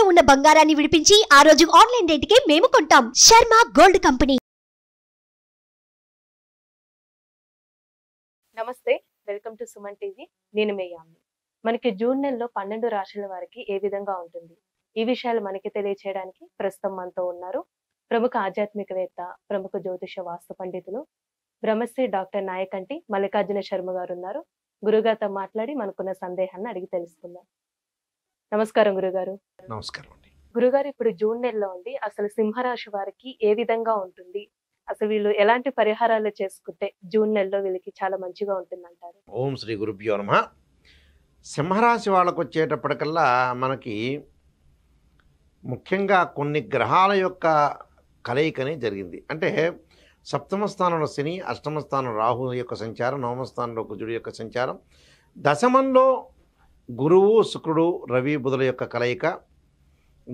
తాకట్టులో ఉన్న బంగారాన్ని విడిపించి ఆ రోజు ఆన్లైన్ రేటుకే మేము కొంటాం శర్మ గోల్డ్ కంపెనీ నమస్తే వెల్కమ్ టు సుమన్ టీవీ నేను మేయామి మనకి జూన్ నెలలో పన్నెండు రాశుల వారికి ఏ విధంగా ఉంటుంది ఈ విషయాలు మనకి తెలియచేయడానికి ప్రస్తుతం మనతో ఉన్నారు ప్రముఖ ఆధ్యాత్మికవేత్త ప్రముఖ జ్యోతిష వాస్తు పండితులు బ్రహ్మశ్రీ డాక్టర్ నాయకంటి మల్లికార్జున శర్మ గారు ఉన్నారు గురుగారితో మాట్లాడి మనకున్న సందేహాన్ని అడిగి తెలుసుకుందాం నమస్కారం గురుగారు నమస్కారం గురుగారు ఇప్పుడు జూన్ నెలలో ఉంది అసలు సింహరాశి వారికి ఏ విధంగా ఉంటుంది అసలు వీళ్ళు ఎలాంటి పరిహారాలు చేసుకుంటే జూన్ నెలలో వీళ్ళకి చాలా మంచిగా ఉంటుంది అంటారు ఓం శ్రీ గురుభ్యో నమ సింహరాశి వాళ్ళకు వచ్చేటప్పటికల్లా మనకి ముఖ్యంగా కొన్ని గ్రహాల యొక్క కలయికనే జరిగింది అంటే సప్తమ స్థానంలో శని అష్టమ స్థానం రాహు యొక్క సంచారం నవమ స్థానంలో కుజుడు యొక్క సంచారం దశమంలో గురువు శుక్రుడు రవి బుధుల యొక్క కలయిక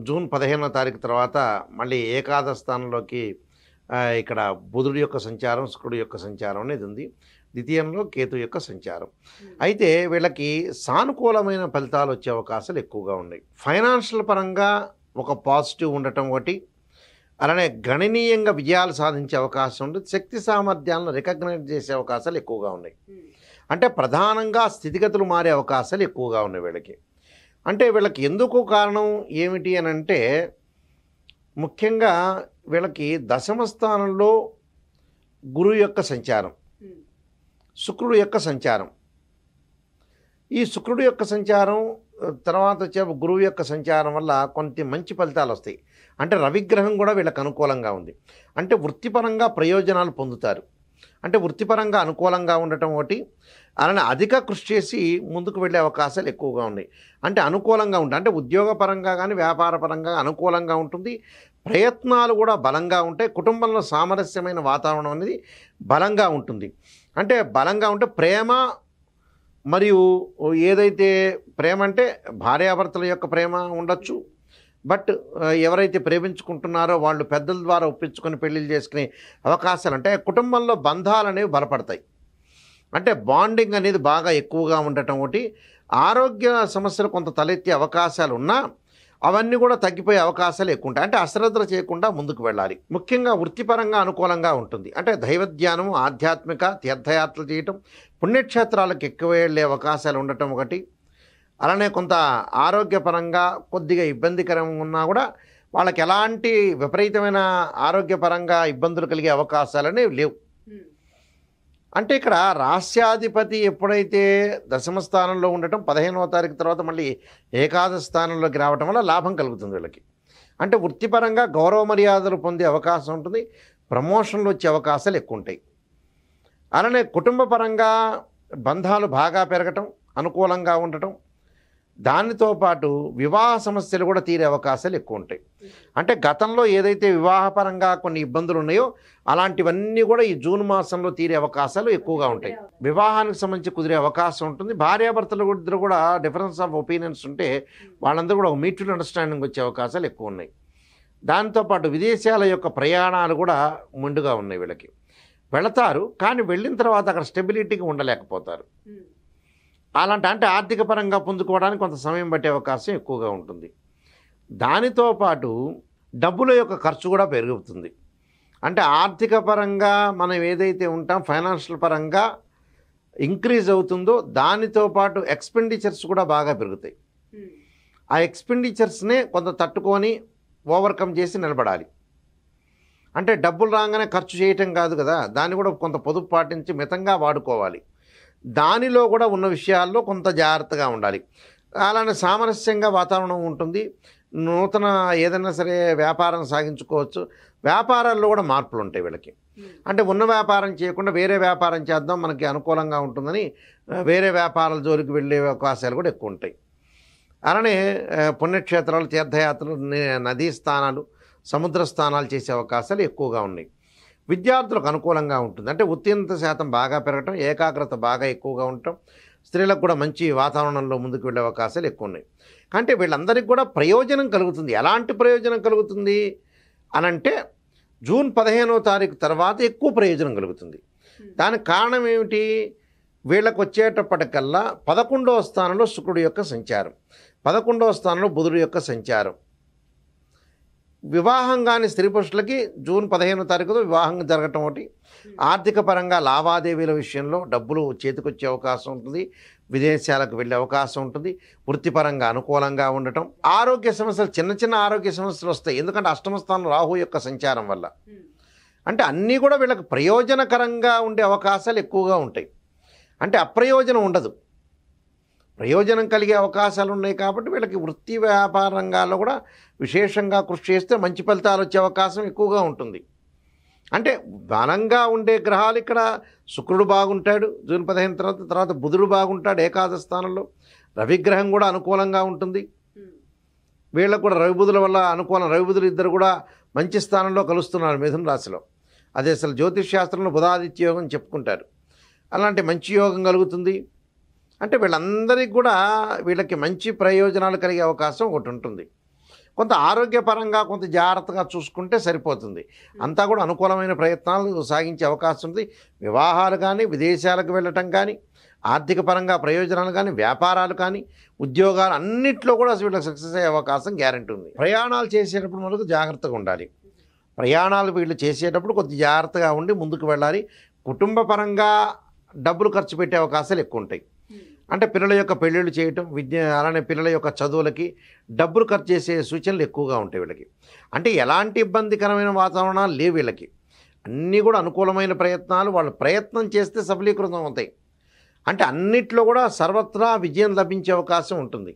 జూన్ పదిహేనో తారీఖు తర్వాత మళ్ళీ ఏకాదశ స్థానంలోకి ఇక్కడ బుధుడు యొక్క సంచారం శుక్రుడు యొక్క సంచారం అనేది ఉంది ద్వితీయంలో కేతు యొక్క సంచారం అయితే వీళ్ళకి సానుకూలమైన ఫలితాలు వచ్చే అవకాశాలు ఎక్కువగా ఉన్నాయి ఫైనాన్షియల్ పరంగా ఒక పాజిటివ్ ఉండటం ఒకటి అలానే గణనీయంగా విజయాలు సాధించే అవకాశం ఉంది శక్తి సామర్థ్యాలను రికగ్నైజ్ చేసే అవకాశాలు ఎక్కువగా ఉన్నాయి అంటే ప్రధానంగా స్థితిగతులు మారే అవకాశాలు ఎక్కువగా ఉన్నాయి వీళ్ళకి అంటే వీళ్ళకి ఎందుకు కారణం ఏమిటి అని అంటే ముఖ్యంగా వీళ్ళకి దశమ స్థానంలో గురువు యొక్క సంచారం శుక్రుడు యొక్క సంచారం ఈ శుక్రుడు యొక్క సంచారం తర్వాత వచ్చే గురువు యొక్క సంచారం వల్ల కొంత మంచి ఫలితాలు వస్తాయి అంటే రవిగ్రహం కూడా వీళ్ళకి అనుకూలంగా ఉంది అంటే వృత్తిపరంగా ప్రయోజనాలు పొందుతారు అంటే వృత్తిపరంగా అనుకూలంగా ఉండటం ఒకటి అలానే అధిక కృషి చేసి ముందుకు వెళ్ళే అవకాశాలు ఎక్కువగా ఉన్నాయి అంటే అనుకూలంగా ఉంటాయి అంటే ఉద్యోగపరంగా కానీ వ్యాపారపరంగా అనుకూలంగా ఉంటుంది ప్రయత్నాలు కూడా బలంగా ఉంటాయి కుటుంబంలో సామరస్యమైన వాతావరణం అనేది బలంగా ఉంటుంది అంటే బలంగా ఉంటే ప్రేమ మరియు ఏదైతే ప్రేమ అంటే భార్యాభర్తల యొక్క ప్రేమ ఉండొచ్చు బట్ ఎవరైతే ప్రేమించుకుంటున్నారో వాళ్ళు పెద్దల ద్వారా ఒప్పించుకొని పెళ్ళిళ్ళు చేసుకునే అవకాశాలు అంటే కుటుంబంలో బంధాలు అనేవి బలపడతాయి అంటే బాండింగ్ అనేది బాగా ఎక్కువగా ఉండటం ఒకటి ఆరోగ్య సమస్యలు కొంత తలెత్తే అవకాశాలు ఉన్నా అవన్నీ కూడా తగ్గిపోయే అవకాశాలు ఎక్కువ ఉంటాయి అంటే అశ్రద్ధ చేయకుండా ముందుకు వెళ్ళాలి ముఖ్యంగా వృత్తిపరంగా అనుకూలంగా ఉంటుంది అంటే దైవధ్యానం ఆధ్యాత్మిక తీర్థయాత్రలు చేయటం పుణ్యక్షేత్రాలకు ఎక్కువ వెళ్ళే అవకాశాలు ఉండటం ఒకటి అలానే కొంత ఆరోగ్యపరంగా కొద్దిగా ఇబ్బందికరంగా ఉన్నా కూడా వాళ్ళకి ఎలాంటి విపరీతమైన ఆరోగ్యపరంగా ఇబ్బందులు కలిగే అవకాశాలనే లేవు అంటే ఇక్కడ రాస్యాధిపతి ఎప్పుడైతే దశమ స్థానంలో ఉండటం పదిహేనవ తారీఖు తర్వాత మళ్ళీ ఏకాదశ స్థానంలోకి రావటం వల్ల లాభం కలుగుతుంది వీళ్ళకి అంటే వృత్తిపరంగా గౌరవ మర్యాదలు పొందే అవకాశం ఉంటుంది ప్రమోషన్లు వచ్చే అవకాశాలు ఎక్కువ ఉంటాయి అలానే కుటుంబపరంగా బంధాలు బాగా పెరగటం అనుకూలంగా ఉండటం దానితో పాటు వివాహ సమస్యలు కూడా తీరే అవకాశాలు ఎక్కువ ఉంటాయి అంటే గతంలో ఏదైతే వివాహపరంగా కొన్ని ఇబ్బందులు ఉన్నాయో అలాంటివన్నీ కూడా ఈ జూన్ మాసంలో తీరే అవకాశాలు ఎక్కువగా ఉంటాయి వివాహానికి సంబంధించి కుదిరే అవకాశం ఉంటుంది భార్యాభర్తలు ఇద్దరు కూడా డిఫరెన్స్ ఆఫ్ ఒపీనియన్స్ ఉంటే వాళ్ళందరూ కూడా ఒక మ్యూచువల్ అండర్స్టాండింగ్ వచ్చే అవకాశాలు ఎక్కువ ఉన్నాయి దాంతోపాటు విదేశాల యొక్క ప్రయాణాలు కూడా ముందుగా ఉన్నాయి వీళ్ళకి వెళతారు కానీ వెళ్ళిన తర్వాత అక్కడ స్టెబిలిటీగా ఉండలేకపోతారు అలాంటి అంటే ఆర్థిక పరంగా పుంజుకోవడానికి కొంత సమయం పట్టే అవకాశం ఎక్కువగా ఉంటుంది దానితో పాటు డబ్బుల యొక్క ఖర్చు కూడా పెరుగుతుంది అంటే ఆర్థిక పరంగా మనం ఏదైతే ఉంటాం ఫైనాన్షియల్ పరంగా ఇంక్రీజ్ అవుతుందో దానితో పాటు ఎక్స్పెండిచర్స్ కూడా బాగా పెరుగుతాయి ఆ ఎక్స్పెండిచర్స్నే కొంత తట్టుకొని ఓవర్కమ్ చేసి నిలబడాలి అంటే డబ్బులు రాగానే ఖర్చు చేయటం కాదు కదా దాన్ని కూడా కొంత పొదుపు పాటించి మితంగా వాడుకోవాలి దానిలో కూడా ఉన్న విషయాల్లో కొంత జాగ్రత్తగా ఉండాలి అలానే సామరస్యంగా వాతావరణం ఉంటుంది నూతన ఏదైనా సరే వ్యాపారం సాగించుకోవచ్చు వ్యాపారాల్లో కూడా మార్పులు ఉంటాయి వీళ్ళకి hmm. అంటే ఉన్న వ్యాపారం చేయకుండా వేరే వ్యాపారం చేద్దాం మనకి అనుకూలంగా ఉంటుందని వేరే వ్యాపారాల జోలికి వెళ్ళే అవకాశాలు కూడా ఎక్కువ ఉంటాయి అలానే పుణ్యక్షేత్రాలు తీర్థయాత్రలు నదీ స్థానాలు సముద్ర స్థానాలు చేసే అవకాశాలు ఎక్కువగా ఉన్నాయి విద్యార్థులకు అనుకూలంగా ఉంటుంది అంటే ఉత్తీర్ణత శాతం బాగా పెరగటం ఏకాగ్రత బాగా ఎక్కువగా ఉండటం స్త్రీలకు కూడా మంచి వాతావరణంలో ముందుకు వెళ్ళే అవకాశాలు ఎక్కువ ఉన్నాయి అంటే వీళ్ళందరికీ కూడా ప్రయోజనం కలుగుతుంది ఎలాంటి ప్రయోజనం కలుగుతుంది అనంటే జూన్ పదిహేనో తారీఖు తర్వాత ఎక్కువ ప్రయోజనం కలుగుతుంది దానికి కారణం ఏమిటి వీళ్ళకు వచ్చేటప్పటికల్లా పదకొండవ స్థానంలో శుక్రుడి యొక్క సంచారం పదకొండవ స్థానంలో బుధుడు యొక్క సంచారం వివాహం కాని స్త్రీ పురుషులకి జూన్ పదిహేను తారీఖుతో వివాహం జరగటం ఒకటి ఆర్థిక పరంగా లావాదేవీల విషయంలో డబ్బులు చేతికొచ్చే అవకాశం ఉంటుంది విదేశాలకు వెళ్ళే అవకాశం ఉంటుంది వృత్తిపరంగా అనుకూలంగా ఉండటం ఆరోగ్య సమస్యలు చిన్న చిన్న ఆరోగ్య సమస్యలు వస్తాయి ఎందుకంటే అష్టమస్థానం రాహు యొక్క సంచారం వల్ల అంటే అన్నీ కూడా వీళ్ళకి ప్రయోజనకరంగా ఉండే అవకాశాలు ఎక్కువగా ఉంటాయి అంటే అప్రయోజనం ఉండదు ప్రయోజనం కలిగే అవకాశాలు ఉన్నాయి కాబట్టి వీళ్ళకి వృత్తి వ్యాపార రంగాల్లో కూడా విశేషంగా కృషి చేస్తే మంచి ఫలితాలు వచ్చే అవకాశం ఎక్కువగా ఉంటుంది అంటే ఘనంగా ఉండే గ్రహాలు ఇక్కడ శుక్రుడు బాగుంటాడు జూన్ పదిహేను తర్వాత తర్వాత బుధుడు బాగుంటాడు ఏకాద స్థానంలో రవిగ్రహం కూడా అనుకూలంగా ఉంటుంది వీళ్ళకు కూడా రవిబుధుల వల్ల అనుకూలం రవిబుధులు ఇద్దరు కూడా మంచి స్థానంలో కలుస్తున్నారు మిథున రాశిలో అదే అసలు జ్యోతిష్ శాస్త్రంలో బుధాదిత్య యోగం చెప్పుకుంటారు అలాంటి మంచి యోగం కలుగుతుంది అంటే వీళ్ళందరికీ కూడా వీళ్ళకి మంచి ప్రయోజనాలు కలిగే అవకాశం ఒకటి ఉంటుంది కొంత ఆరోగ్యపరంగా కొంత జాగ్రత్తగా చూసుకుంటే సరిపోతుంది అంతా కూడా అనుకూలమైన ప్రయత్నాలు సాగించే అవకాశం ఉంది వివాహాలు కానీ విదేశాలకు వెళ్ళటం కానీ ఆర్థిక పరంగా ప్రయోజనాలు కానీ వ్యాపారాలు కానీ ఉద్యోగాలు అన్నింటిలో కూడా వీళ్ళకి సక్సెస్ అయ్యే అవకాశం గ్యారంటీ ఉంది ప్రయాణాలు చేసేటప్పుడు మనకు జాగ్రత్తగా ఉండాలి ప్రయాణాలు వీళ్ళు చేసేటప్పుడు కొద్ది జాగ్రత్తగా ఉండి ముందుకు వెళ్ళాలి కుటుంబ పరంగా డబ్బులు ఖర్చు పెట్టే అవకాశాలు ఎక్కువ ఉంటాయి అంటే పిల్లల యొక్క పెళ్ళిళ్ళు చేయటం విద్య అలానే పిల్లల యొక్క చదువులకి డబ్బులు ఖర్చు చేసే సూచనలు ఎక్కువగా ఉంటాయి వీళ్ళకి అంటే ఎలాంటి ఇబ్బందికరమైన వాతావరణాలు లేవు వీళ్ళకి అన్నీ కూడా అనుకూలమైన ప్రయత్నాలు వాళ్ళు ప్రయత్నం చేస్తే సఫలీకృతం అవుతాయి అంటే అన్నిట్లో కూడా సర్వత్రా విజయం లభించే అవకాశం ఉంటుంది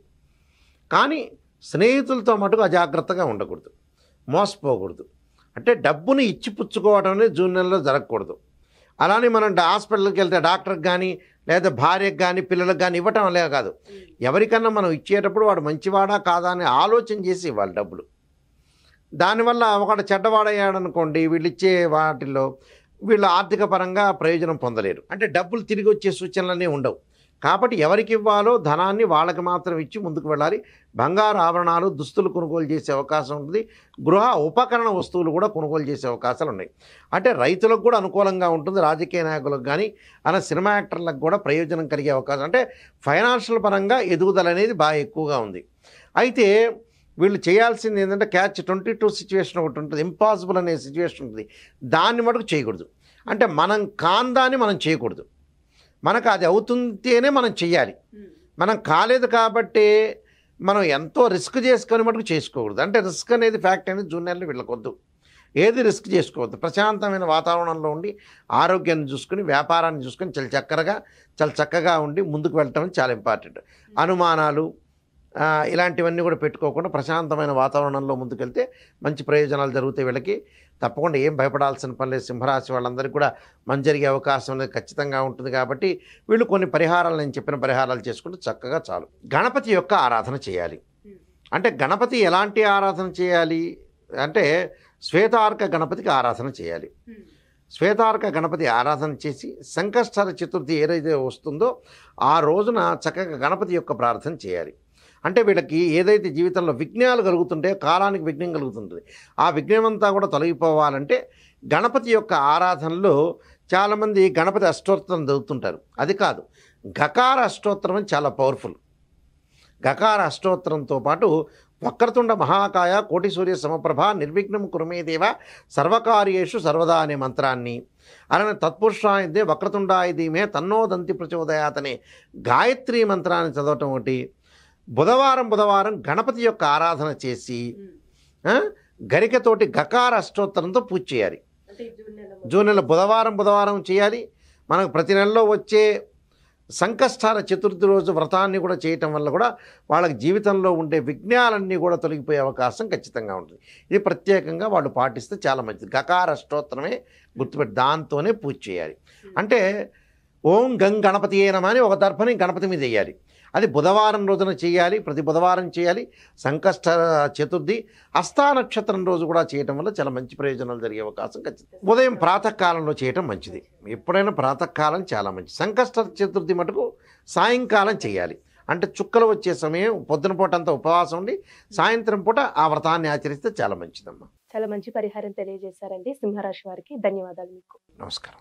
కానీ స్నేహితులతో మటుకు అజాగ్రత్తగా ఉండకూడదు మోసపోకూడదు అంటే డబ్బుని ఇచ్చిపుచ్చుకోవడం అనేది జూన్ నెలలో జరగకూడదు అలానే మనం హాస్పిటల్కి వెళ్తే డాక్టర్కి కానీ లేదా భార్యకు కానీ పిల్లలకు కానీ ఇవ్వటం అలా కాదు ఎవరికన్నా మనం ఇచ్చేటప్పుడు వాడు మంచివాడా కాదా అని ఆలోచన చేసి ఇవ్వాలి డబ్బులు దానివల్ల ఒకడు చెడ్డవాడయ్యాడనుకోండి వీళ్ళు ఇచ్చే వాటిల్లో వీళ్ళు ఆర్థిక పరంగా ప్రయోజనం పొందలేరు అంటే డబ్బులు తిరిగి వచ్చే సూచనలనే ఉండవు కాబట్టి ఎవరికి ఇవ్వాలో ధనాన్ని వాళ్ళకి మాత్రం ఇచ్చి ముందుకు వెళ్ళాలి బంగారు ఆభరణాలు దుస్తులు కొనుగోలు చేసే అవకాశం ఉంటుంది గృహ ఉపకరణ వస్తువులు కూడా కొనుగోలు చేసే అవకాశాలు ఉన్నాయి అంటే రైతులకు కూడా అనుకూలంగా ఉంటుంది రాజకీయ నాయకులకు కానీ అలా సినిమా యాక్టర్లకు కూడా ప్రయోజనం కలిగే అవకాశం అంటే ఫైనాన్షియల్ పరంగా ఎదుగుదల అనేది బాగా ఎక్కువగా ఉంది అయితే వీళ్ళు చేయాల్సింది ఏంటంటే క్యాచ్ ట్వంటీ టూ సిచ్యువేషన్ ఒకటి ఉంటుంది ఇంపాసిబుల్ అనే సిచ్యువేషన్ ఉంటుంది దాన్ని మటుకు చేయకూడదు అంటే మనం కాందాన్ని మనం చేయకూడదు మనకు అది అవుతుంటేనే మనం చెయ్యాలి మనం కాలేదు కాబట్టి మనం ఎంతో రిస్క్ చేసుకొని మటుకు చేసుకోకూడదు అంటే రిస్క్ అనేది ఫ్యాక్ట్ అనేది జూన్ నెలలో వెళ్ళకూడదు ఏది రిస్క్ చేసుకోవద్దు ప్రశాంతమైన వాతావరణంలో ఉండి ఆరోగ్యాన్ని చూసుకుని వ్యాపారాన్ని చూసుకుని చాలా చక్కగా చాలా చక్కగా ఉండి ముందుకు వెళ్ళటం చాలా ఇంపార్టెంట్ అనుమానాలు ఇలాంటివన్నీ కూడా పెట్టుకోకుండా ప్రశాంతమైన వాతావరణంలో ముందుకెళ్తే మంచి ప్రయోజనాలు జరుగుతాయి వీళ్ళకి తప్పకుండా ఏం భయపడాల్సిన పని లేదు సింహరాశి వాళ్ళందరికీ కూడా మంచి జరిగే అవకాశం అనేది ఖచ్చితంగా ఉంటుంది కాబట్టి వీళ్ళు కొన్ని పరిహారాలు నేను చెప్పిన పరిహారాలు చేసుకుంటే చక్కగా చాలు గణపతి యొక్క ఆరాధన చేయాలి అంటే గణపతి ఎలాంటి ఆరాధన చేయాలి అంటే శ్వేతార్క గణపతికి ఆరాధన చేయాలి శ్వేతార్క గణపతి ఆరాధన చేసి సంకష్టాల చతుర్థి ఏదైతే వస్తుందో ఆ రోజున చక్కగా గణపతి యొక్క ప్రార్థన చేయాలి అంటే వీళ్ళకి ఏదైతే జీవితంలో విఘ్నాలు కలుగుతుంటే కాలానికి విఘ్నం కలుగుతుంటుంది ఆ విఘ్నం అంతా కూడా తొలగిపోవాలంటే గణపతి యొక్క ఆరాధనలో చాలామంది గణపతి అష్టోత్తరం చదువుతుంటారు అది కాదు గకార అష్టోత్తరం అని చాలా పవర్ఫుల్ గకార అష్టోత్తరంతో పాటు వక్రతుండ మహాకాయ కోటి సూర్య సమప్రభ నిర్విఘ్నం కురుమేదేవ సర్వకార్యేషు సర్వదా అనే మంత్రాన్ని అలానే తత్పురుషాయుదే వక్రతుండాయుధీమే తన్నో దంతి ప్రచోదయాత్ గాయత్రి మంత్రాన్ని చదవటం ఒకటి బుధవారం బుధవారం గణపతి యొక్క ఆరాధన చేసి గరికతోటి గకార అష్టోత్తరంతో పూజ చేయాలి జూన్ నెల బుధవారం బుధవారం చేయాలి మనకు ప్రతి నెలలో వచ్చే సంకష్టాల చతుర్థి రోజు వ్రతాన్ని కూడా చేయటం వల్ల కూడా వాళ్ళకి జీవితంలో ఉండే విఘ్నాలన్నీ కూడా తొలగిపోయే అవకాశం ఖచ్చితంగా ఉంటుంది ఇది ప్రత్యేకంగా వాళ్ళు పాటిస్తే చాలా మంచిది గకార అష్టోత్తరమే గుర్తుపెట్టి దాంతోనే పూజ చేయాలి అంటే ఓం గం గణపతి ఏనమని ఒక తర్పణి గణపతి మీద వేయాలి అది బుధవారం రోజున చేయాలి ప్రతి బుధవారం చేయాలి సంకష్ట చతుర్థి హస్తా నక్షత్రం రోజు కూడా చేయటం వల్ల చాలా మంచి ప్రయోజనాలు జరిగే అవకాశం ఖచ్చితంగా ఉదయం ప్రాతకాలంలో చేయటం మంచిది ఎప్పుడైనా ప్రాతకాలం చాలా మంచిది సంకష్ట చతుర్థి మటుకు సాయంకాలం చేయాలి అంటే చుక్కలు వచ్చే సమయం పొద్దున పూట అంతా ఉపవాసం ఉండి సాయంత్రం పూట ఆ వ్రతాన్ని ఆచరిస్తే చాలా మంచిదమ్మా చాలా మంచి పరిహారం తెలియజేశారండి సింహరాశి వారికి ధన్యవాదాలు మీకు నమస్కారం